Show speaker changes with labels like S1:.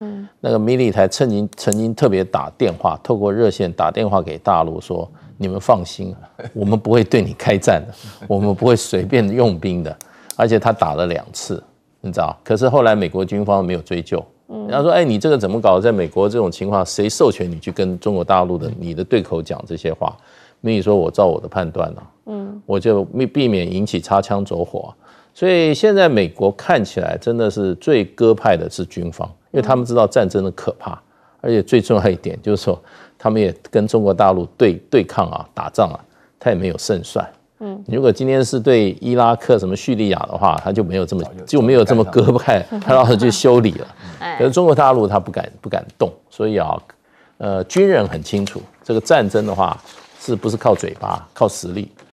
S1: 嗯，
S2: 那个迷你台曾经曾经特别打电话，透过热线打电话给大陆说：“你们放心，我们不会对你开战的，我们不会随便用兵的。”而且他打了两次，你知道？可是后来美国军方没有追究。嗯，他说：“哎，你这个怎么搞？在美国这种情况，谁授权你去跟中国大陆的你的对口讲这些话？”米你说：“我照我的判断呢，嗯，我就避避免引起擦枪走火。”所以现在美国看起来真的是最割派的是军方，因为他们知道战争的可怕，而且最重要一点就是说，他们也跟中国大陆对对抗啊，打仗啊，他也没有胜算。嗯，如果今天是对伊拉克什么叙利亚的话，他就没有这么就没有这么割派，他让是去修理了。可是中国大陆他不敢不敢动，所以啊，呃，军人很清楚，这个战争的话是不是靠嘴巴，靠实力。